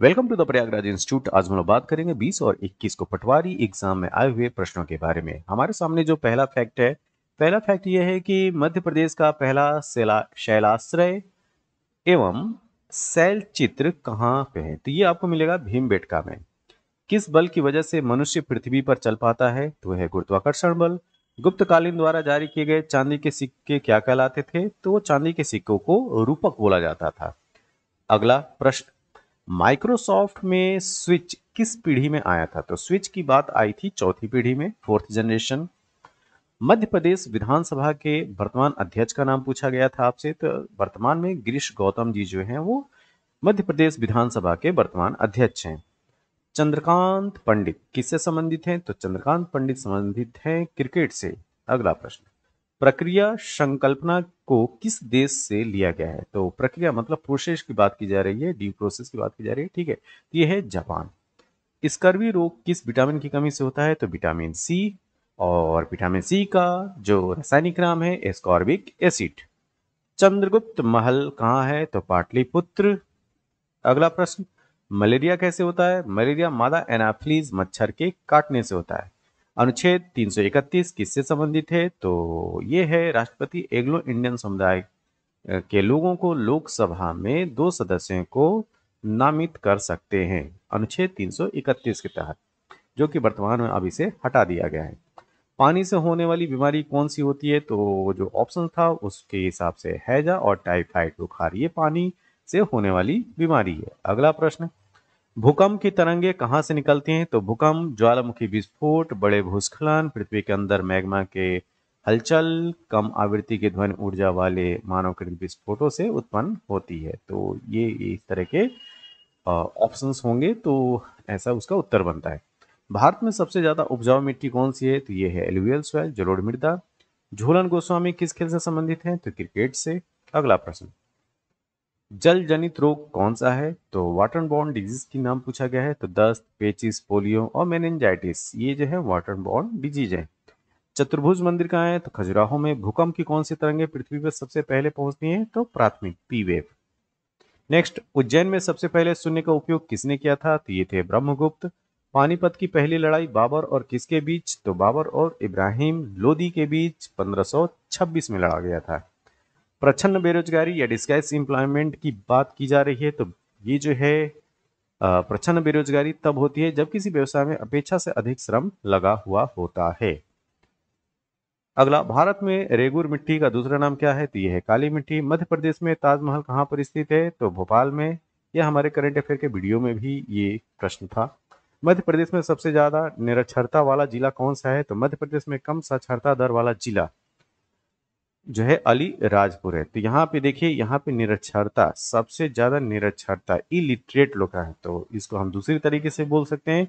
welcome to the Prayagraj institute आज हम लोग बात करेंगे 20 और 21 को पटवारी एग्जाम में आए हुए प्रश्नों के बारे में हमारे सामने जो पहला फैक्ट है पहला फैक्ट यह है कि मध्य प्रदेश का पहला शैलाश्रय एवं शैल चित्र कहाँ पे है तो ये आपको मिलेगा बेटका में किस बल की वजह से मनुष्य पृथ्वी पर चल पाता है तो है गुरुत्वाकर्षण बल गुप्तकालीन द्वारा जारी किए गए चांदी के सिक्के क्या कहलाते थे तो वो चांदी के सिक्कों को रूपक बोला जाता था अगला प्रश्न माइक्रोसॉफ्ट में स्विच किस पीढ़ी में आया था तो स्विच की बात आई थी चौथी पीढ़ी में फोर्थ जनरेशन मध्य प्रदेश विधानसभा के वर्तमान अध्यक्ष का नाम पूछा गया था आपसे तो वर्तमान में गिरीश गौतम जी जो हैं वो मध्य प्रदेश विधानसभा के वर्तमान अध्यक्ष हैं चंद्रकांत पंडित किससे संबंधित हैं तो चंद्रकांत पंडित संबंधित हैं क्रिकेट से अगला प्रश्न प्रक्रिया संकल्पना को किस देश से लिया गया है तो प्रक्रिया मतलब प्रोसेस की बात की जा रही है डी प्रोसेस की बात की जा रही है ठीक है तो यह है जापान स्कर्वी रोग किस विटामिन की कमी से होता है तो विटामिन सी और विटामिन सी का जो रासायनिक नाम है एस्कॉर्बिक एसिड चंद्रगुप्त महल कहाँ है तो पाटलिपुत्र अगला प्रश्न मलेरिया कैसे होता है मलेरिया मादा एनाफ्लीज मच्छर के काटने से होता है अनुच्छेद 331 किससे संबंधित है तो ये है राष्ट्रपति एग्लो इंडियन समुदाय के लोगों को लोकसभा में दो सदस्यों को नामित कर सकते हैं अनुच्छेद 331 के तहत जो कि वर्तमान में अब इसे हटा दिया गया है पानी से होने वाली बीमारी कौन सी होती है तो जो ऑप्शन था उसके हिसाब से हैजा और टाइफाइड बुखार ये पानी से होने वाली बीमारी है अगला प्रश्न भूकंप की तरंगे कहाँ से निकलती हैं तो भूकंप ज्वालामुखी विस्फोट बड़े भूस्खलन पृथ्वी के अंदर मैग्मा के हलचल कम आवृत्ति के ध्वनि ऊर्जा वाले मानवकृत विस्फोटों से उत्पन्न होती है तो ये इस तरह के ऑप्शंस होंगे तो ऐसा उसका उत्तर बनता है भारत में सबसे ज़्यादा उपजाऊ मिट्टी कौन सी है तो ये है एलुवियल सोयल जलोड़ मृदा झूलन गोस्वामी किस खेल से संबंधित हैं तो क्रिकेट से अगला प्रश्न जल जनित रोग कौन सा है तो वाटर बॉर्न डिजीज की नाम पूछा गया है तो दस्त पेचिस पोलियो और मेनेजाइटिस ये जो है वाटर बॉर्न डिजीज है चतुर्भुज मंदिर कहाँ है तो खजुराहो में भूकंप की कौन सी तरंगे पृथ्वी पर सबसे पहले पहुंचती है तो प्राथमिक पी वेव नेक्स्ट उज्जैन में सबसे पहले शून्य का उपयोग किसने किया था तो ये थे ब्रह्मगुप्त पानीपत की पहली लड़ाई बाबर और किसके बीच तो बाबर और इब्राहिम लोदी के बीच 1526 में लड़ा गया था प्रछन्न बेरोजगारी या डिस्गाइज एम्प्लॉयमेंट की बात की जा रही है तो ये जो है प्रचन्न बेरोजगारी तब होती है जब किसी व्यवसाय में अपेक्षा से अधिक श्रम लगा हुआ होता है अगला भारत में रेगुर मिट्टी का दूसरा नाम क्या है तो यह है काली मिट्टी मध्य प्रदेश में ताजमहल कहाँ पर स्थित है तो भोपाल में यह हमारे करंट अफेयर के वीडियो में भी ये प्रश्न था मध्य प्रदेश में सबसे ज्यादा निरक्षरता वाला जिला कौन सा है तो मध्य प्रदेश में कम साक्षरता दर वाला जिला जो है अली राजपुर है तो यहाँ पे देखिए यहाँ पे निरक्षरता सबसे ज्यादा निरक्षरता इलिटरेट लोग है तो इसको हम दूसरी तरीके से बोल सकते हैं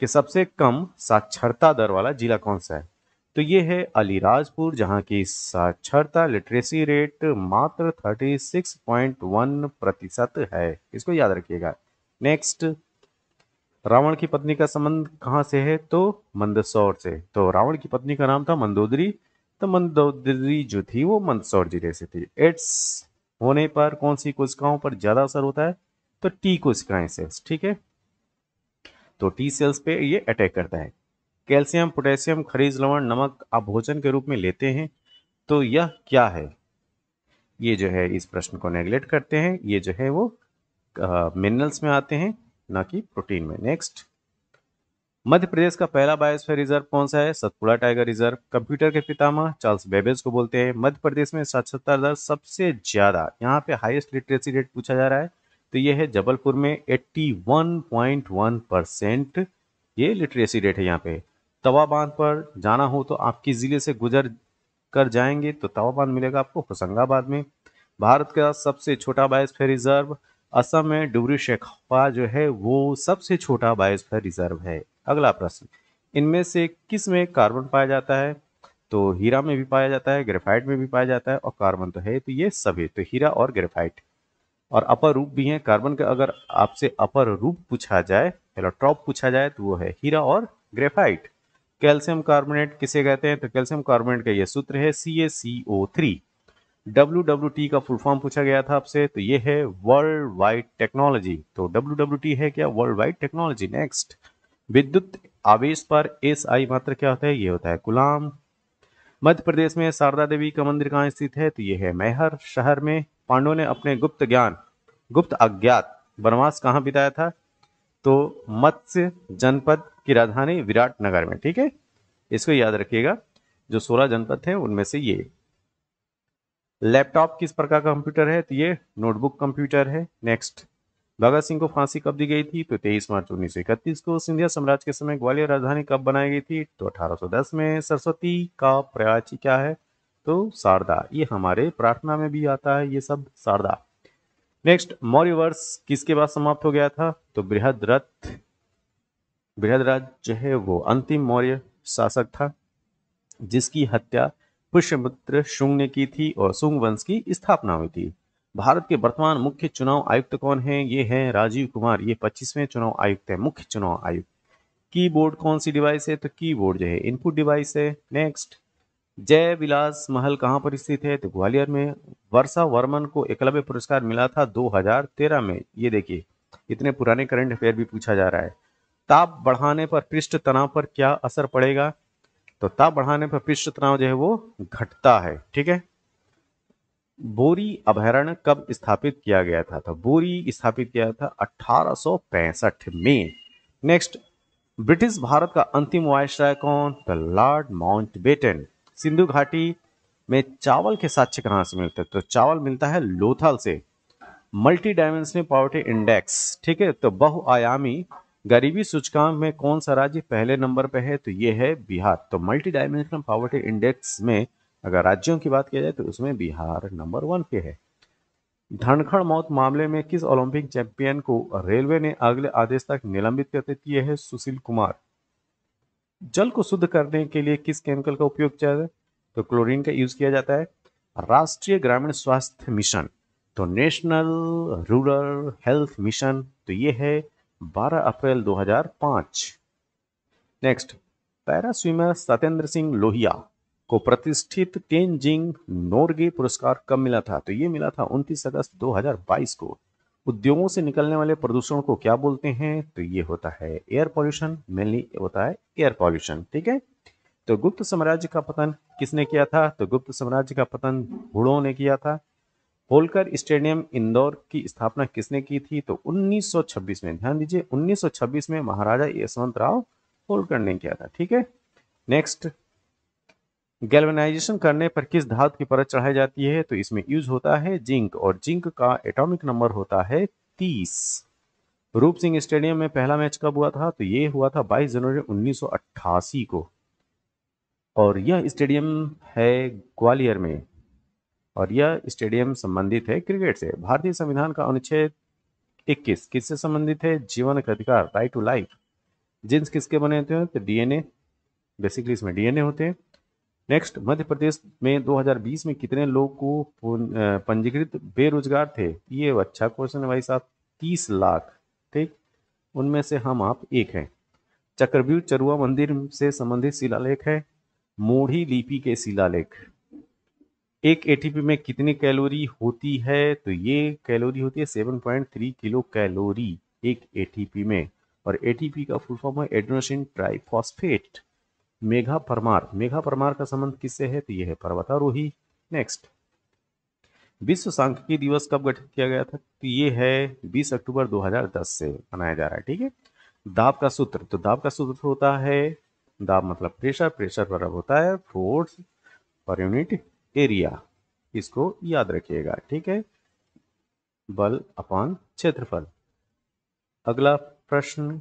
कि सबसे कम साक्षरता दर वाला जिला कौन सा है तो ये है अलीराजपुर जहाँ की साक्षरता लिटरेसी रेट मात्र 36.1 प्रतिशत है इसको याद रखिएगा नेक्स्ट रावण की पत्नी का संबंध कहाँ से है तो मंदसौर से तो रावण की पत्नी का नाम था मंदोदरी तो मंदोदरी जो थी वो मंदसौर जिले से थी एड्स होने पर कौन सी कोशिकाओं पर ज़्यादा असर होता है तो टी कोशिकाएं सेल्स ठीक है तो टी सेल्स पे ये अटैक करता है कैल्शियम पोटेशियम खरीज लवण नमक आप भोजन के रूप में लेते हैं तो यह क्या है ये जो है इस प्रश्न को नेग्लेक्ट करते हैं ये जो है वो मिनरल्स में आते हैं ना कि प्रोटीन में नेक्स्ट मध्य प्रदेश का पहला बायोस्फीयर रिजर्व कौन सा है सतपुड़ा टाइगर रिजर्व कंप्यूटर के पितामह चार्ल्स बेबेज को बोलते हैं मध्य प्रदेश में साक्षरता दर सबसे ज्यादा यहाँ पे हाईएस्ट लिटरेसी रेट पूछा जा रहा है तो ये है जबलपुर में 81.1 परसेंट ये लिटरेसी रेट है यहाँ पे तवा बांध पर जाना हो तो किस जिले से गुजर कर जाएंगे तो तवा बांध मिलेगा आपको होशंगाबाद में भारत का सबसे छोटा बायोस्फेयर रिजर्व असम में डुबरी शेखा जो है वो सबसे छोटा बायोस्फेयर रिजर्व है अगला प्रश्न इनमें से किस में कार्बन पाया जाता है तो हीरा में भी पाया जाता है ग्रेफाइट में भी पाया जाता है और कार्बन तो है तो ये सभी तो हीरा और ग्रेफाइट और अपर रूप भी है कार्बन का अगर आपसे अपर रूप पूछा जाए इलेक्ट्रॉप पूछा जाए तो वो है हीरा और ग्रेफाइट कैल्शियम कार्बोनेट किसे कहते हैं तो कैल्शियम कार्बोनेट का ये सूत्र है C A C O three W W T का फुल फॉर्म पूछा गया था आपसे तो ये है वर्ल्ड वाइड टेक्नोलॉजी तो डब्ल्यू डब्ल्यू टी है क्या वर्ल्ड वाइड टेक्नोलॉजी नेक्स्ट विद्युत आवेश पर एस आई मात्र क्या होता है ये होता है गुलाम मध्य प्रदेश में शारदा देवी का मंदिर कहाँ स्थित है तो ये है मैहर शहर में पांडवों ने अपने गुप्त ज्ञान गुप्त अज्ञात बनवास कहाँ बिताया था तो मत्स्य जनपद की राजधानी विराट नगर में ठीक है इसको याद रखिएगा जो सोलह जनपद थे उनमें से ये लैपटॉप किस प्रकार का कंप्यूटर है तो ये नोटबुक कंप्यूटर है नेक्स्ट भगत सिंह को फांसी कब दी गई थी तो 23 मार्च 1931 को सिंधिया साम्राज्य के समय ग्वालियर राजधानी कब बनाई गई थी तो 1810 में सरस्वती का प्रयाची क्या है तो शारदा ये हमारे प्रार्थना में भी आता है ये शब्द शारदा नेक्स्ट मौर्य वर्ष किसके बाद समाप्त हो गया था तो बृहद रथ बृहद जो है वो अंतिम मौर्य शासक था जिसकी हत्या पुष्यपुत्र शुंग ने की थी और शुंग वंश की स्थापना हुई थी भारत के वर्तमान मुख्य चुनाव आयुक्त कौन है ये है राजीव कुमार ये पच्चीसवें चुनाव आयुक्त है मुख्य चुनाव आयुक्त कीबोर्ड कौन सी डिवाइस है तो कीबोर्ड जो है इनपुट डिवाइस है नेक्स्ट जय विलास महल कहाँ पर स्थित है तो ग्वालियर में वर्षा वर्मन को एकलव्य पुरस्कार मिला था 2013 में ये देखिए इतने पुराने करंट अफेयर भी पूछा जा रहा है ताप बढ़ाने पर पृष्ठ तनाव पर क्या असर पड़ेगा तो ताप बढ़ाने पर पृष्ठ तनाव जो है वो घटता है ठीक है बोरी अभ्यारण्य कब स्थापित किया गया था तो बोरी स्थापित किया था 1865 में नेक्स्ट ब्रिटिश भारत का अंतिम वायसराय कौन द लॉर्ड माउंटबेटन सिंधु घाटी में चावल के साक्ष्य कहां से मिलते तो चावल मिलता है लोथल से मल्टी डायमेंशनल पॉवर्टी इंडेक्स ठीक है तो बहुआयामी गरीबी सूचकांक में कौन सा राज्य पहले नंबर पे है तो ये है बिहार तो मल्टी डायमेंशनल पॉवर्टी इंडेक्स में अगर राज्यों की बात किया जाए तो उसमें बिहार नंबर वन पे है धनखड़ मौत मामले में किस ओलंपिक चैंपियन को रेलवे ने अगले आदेश तक निलंबित करते दिए है सुशील कुमार जल को शुद्ध करने के लिए किस केमिकल का उपयोग किया जाए तो क्लोरीन का यूज किया जाता है राष्ट्रीय ग्रामीण स्वास्थ्य मिशन तो नेशनल रूरल हेल्थ मिशन तो ये है 12 अप्रैल 2005 next para swimmer Satyendra Singh Lohia को प्रतिष्ठित टेनजिंग नोरगे पुरस्कार कब मिला था तो ये मिला था 29 अगस्त 2022 को उद्योगों से निकलने वाले प्रदूषण को क्या बोलते हैं तो ये होता है एयर पॉल्यूशन मेनली होता है एयर पॉल्यूशन ठीक है तो गुप्त साम्राज्य का पतन किसने किया था तो गुप्त साम्राज्य का पतन हुड़ों ने किया था होलकर स्टेडियम इंदौर की स्थापना किसने की थी तो 1926 में ध्यान दीजिए 1926 में महाराजा यशवंत राव होलकर ने किया था ठीक है नेक्स्ट गैल्वेनाइजेशन करने पर किस धातु की परत चढ़ाई जाती है तो इसमें यूज होता है जिंक और जिंक का एटॉमिक नंबर होता है तीस रूप सिंह स्टेडियम में पहला मैच कब हुआ था तो ये हुआ था 22 जनवरी 1988 को और यह स्टेडियम है ग्वालियर में और यह स्टेडियम संबंधित है क्रिकेट से भारतीय संविधान का अनुच्छेद 21 किससे संबंधित है जीवन का अधिकार राइट टू लाइफ जिंस किसके बने होते हैं तो डीएनए बेसिकली इसमें डीएनए होते हैं नेक्स्ट मध्य प्रदेश में 2020 में कितने लोग को पंजीकृत बेरोजगार थे ये अच्छा क्वेश्चन है भाई साहब तीस लाख ठीक उनमें से हम आप एक हैं चक्रव्यूह चरुआ मंदिर से संबंधित शिलालेख है मोढ़ी लिपि के शिलालेख एक एटीपी में कितनी कैलोरी होती है तो ये कैलोरी होती है seven point three kilo calorie एक एटीपी में और एटीपी का फुल फॉर्म है एड्रोसिन ट्राइफॉस्फेट मेघा परमार मेघा परमार का संबंध किससे है तो यह है पर्वतारोही नेक्स्ट विश्व सांख्यिकी दिवस कब गठित किया गया था तो ये है 20 अक्टूबर 2010 से मनाया जा रहा है ठीक है दाब का सूत्र तो दाब का सूत्र होता है दाब मतलब प्रेशर प्रेशर अब होता है फोर्स पर यूनिट एरिया इसको याद रखिएगा ठीक है बल अपॉन क्षेत्रफल अगला प्रश्न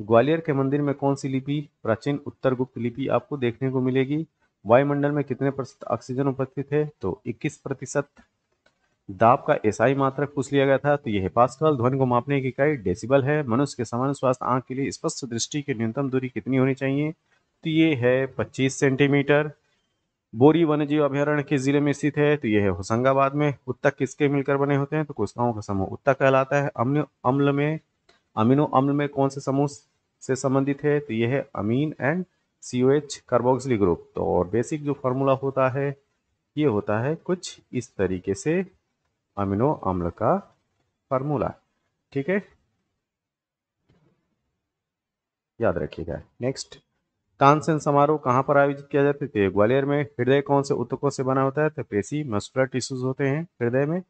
ग्वालियर के मंदिर में कौन सी लिपि प्राचीन उत्तर गुप्त लिपि आपको देखने को मिलेगी वायुमंडल में कितने प्रतिशत ऑक्सीजन उपस्थित है तो 21 प्रतिशत दाब का एसआई मात्रक पूछ लिया गया था तो यह पास्कल ध्वनि को मापने की इकाई डेसिबल है मनुष्य के समान स्वास्थ्य आंख के लिए स्पष्ट दृष्टि की न्यूनतम दूरी कितनी होनी चाहिए तो ये है पच्चीस सेंटीमीटर बोरी वन्यजीव अभ्यारण्य किस जिले में स्थित है तो यह है होशंगाबाद में उत्तक किसके मिलकर बने होते हैं तो कोशिकाओं का समूह उत्तक कहलाता है अम्ल अम्ल में अमीनो अम्ल में कौन से समूह से संबंधित है तो यह है amine and C O H carboxylic group तो और बेसिक जो फार्मूला होता है ये होता है कुछ इस तरीके से अमीनो अम्ल का फॉर्मूला ठीक है याद रखिएगा नेक्स्ट तानसेन समारोह कहाँ पर आयोजित किया जाता है तो ग्वालियर में हृदय कौन से उत्तकों से बना होता है तो पेशी मस्कुलर टिश्यूज होते हैं हृदय में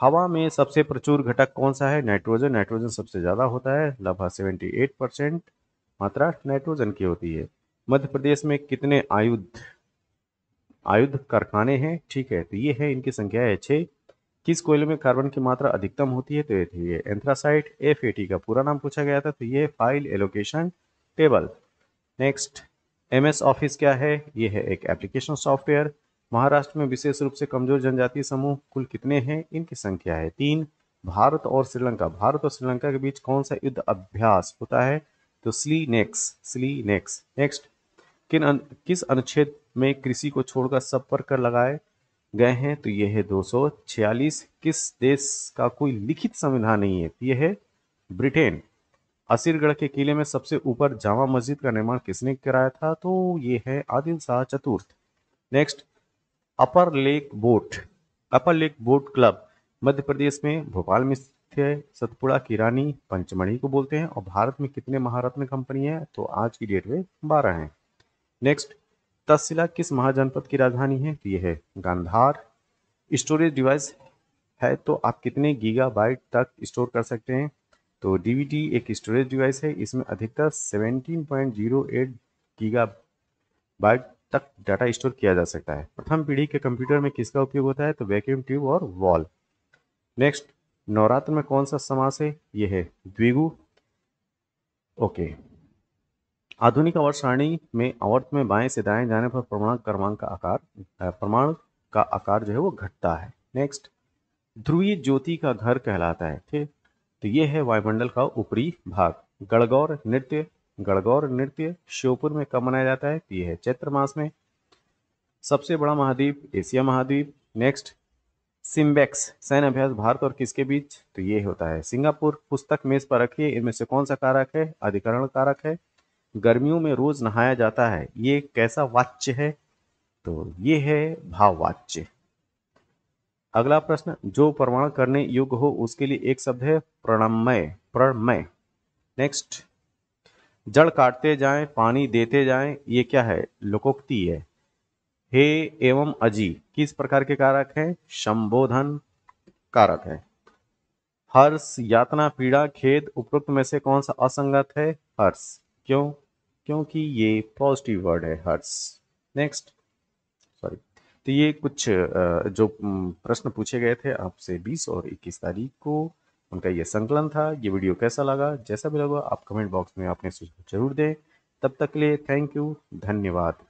हवा में सबसे प्रचुर घटक कौन सा है नाइट्रोजन नाइट्रोजन सबसे ज़्यादा होता है लगभग सेवेंटी एट परसेंट मात्रा नाइट्रोजन की होती है मध्य प्रदेश में कितने आयुध आयुध कारखाने हैं ठीक है तो ये है इनकी संख्या है छः किस कोयले में कार्बन की मात्रा अधिकतम होती है तो ये ये एंथ्रासाइट एफ का पूरा नाम पूछा गया था तो ये file allocation table next M office क्या है ये है एक एप्लीकेशन सॉफ्टवेयर महाराष्ट्र में विशेष रूप से कमजोर जनजातीय समूह कुल कितने हैं इनकी संख्या है तीन भारत और श्रीलंका भारत और श्रीलंका के बीच कौन सा युद्ध अभ्यास होता है तो स्ली नेक्स स्ली नेक्स नेक्स्ट किन अन, किस अनुच्छेद में कृषि को छोड़कर सब पर कर लगाए गए हैं तो यह है दो किस देश का कोई लिखित संविधान नहीं है तो यह है ब्रिटेन असीरगढ़ के किले में सबसे ऊपर जामा मस्जिद का निर्माण किसने कराया था तो ये है आदिल शाह चतुर्थ next upper lake boat upper lake boat club Madhya Pradesh में भोपाल में स्थित है सतपुड़ा की रानी पंचमढ़ी को बोलते हैं और भारत में कितने महारत्न कंपनी है तो आज की डेट में बारह हैं नेक्स्ट तस्सिला किस महाजनपद की राजधानी है तो यह है गांधार स्टोरेज डिवाइस है तो आप कितने गीगाबाइट तक स्टोर कर सकते हैं तो डीवीडी एक स्टोरेज डिवाइस है इसमें अधिकतर 17.08 गीगाबाइट तक डाटा स्टोर किया जा सकता है प्रथम पीढ़ी के कंप्यूटर में किसका उपयोग होता है तो वैक्यूम ट्यूब और वॉल नेक्स्ट नवरात्र में कौन सा समास है यह है द्विगु ओके आधुनिक अवर सारणी में अवर्त में बाएं से दाएं जाने पर प्रमाण क्रमांक का आकार प्रमाण का आकार जो है वो घटता है नेक्स्ट ध्रुवीय ज्योति का घर कहलाता है ठीक तो ये है वायुमंडल का ऊपरी भाग गणगौर नृत्य गणगौर नृत्य श्योपुर में कब मनाया जाता है ये है चैत्र मास में सबसे बड़ा महाद्वीप एशिया महाद्वीप नेक्स्ट सिम्बेक्स सैन्य अभ्यास भारत और किसके बीच तो ये होता है सिंगापुर पुस्तक मेज पर रखिए इनमें से कौन सा कारक है अधिकरण कारक है गर्मियों में रोज नहाया जाता है ये कैसा वाच्य है तो ये है भाववाच्य अगला प्रश्न जो प्रमाण करने योग्य हो उसके लिए एक शब्द है प्रणमय प्रणमय नेक्स्ट जड़ काटते जाएं पानी देते जाएं ये क्या है लोकोक्ति है हे एवं अजी किस प्रकार के कारक हैं संबोधन कारक है हर्ष यातना पीड़ा खेद उपरोक्त में से कौन सा असंगत है हर्ष क्यों क्योंकि ये पॉजिटिव वर्ड है हर्ष नेक्स्ट सॉरी तो ये कुछ जो प्रश्न पूछे गए थे आपसे 20 और 21 तारीख को उनका ये संकलन था ये वीडियो कैसा लगा जैसा भी लगा आप कमेंट बॉक्स में अपने सुझाव जरूर दें तब तक के लिए थैंक यू धन्यवाद